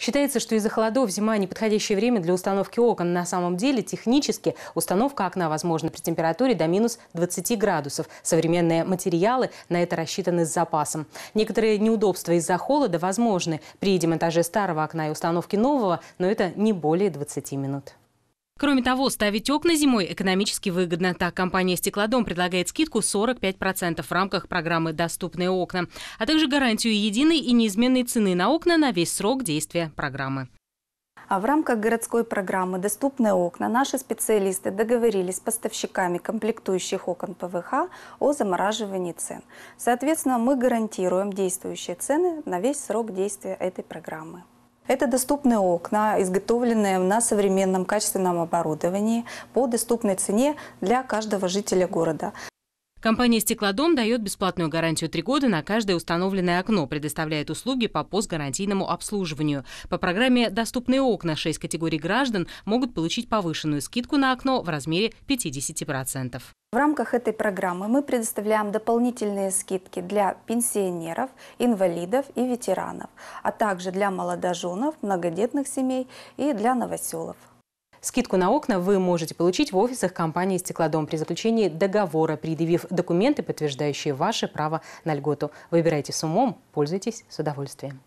Считается, что из-за холодов зима – неподходящее время для установки окон. На самом деле, технически установка окна возможна при температуре до минус 20 градусов. Современные материалы на это рассчитаны с запасом. Некоторые неудобства из-за холода возможны при демонтаже старого окна и установке нового, но это не более 20 минут. Кроме того, ставить окна зимой экономически выгодно. Так, компания «Стеклодом» предлагает скидку 45% в рамках программы «Доступные окна», а также гарантию единой и неизменной цены на окна на весь срок действия программы. А в рамках городской программы «Доступные окна» наши специалисты договорились с поставщиками комплектующих окон ПВХ о замораживании цен. Соответственно, мы гарантируем действующие цены на весь срок действия этой программы. Это доступные окна, изготовленные на современном качественном оборудовании по доступной цене для каждого жителя города. Компания «Стеклодом» дает бесплатную гарантию 3 года на каждое установленное окно, предоставляет услуги по постгарантийному обслуживанию. По программе «Доступные окна» 6 категорий граждан могут получить повышенную скидку на окно в размере 50%. В рамках этой программы мы предоставляем дополнительные скидки для пенсионеров, инвалидов и ветеранов, а также для молодоженов, многодетных семей и для новоселов. Скидку на окна вы можете получить в офисах компании «Стеклодом» при заключении договора, предъявив документы, подтверждающие ваше право на льготу. Выбирайте с умом, пользуйтесь с удовольствием.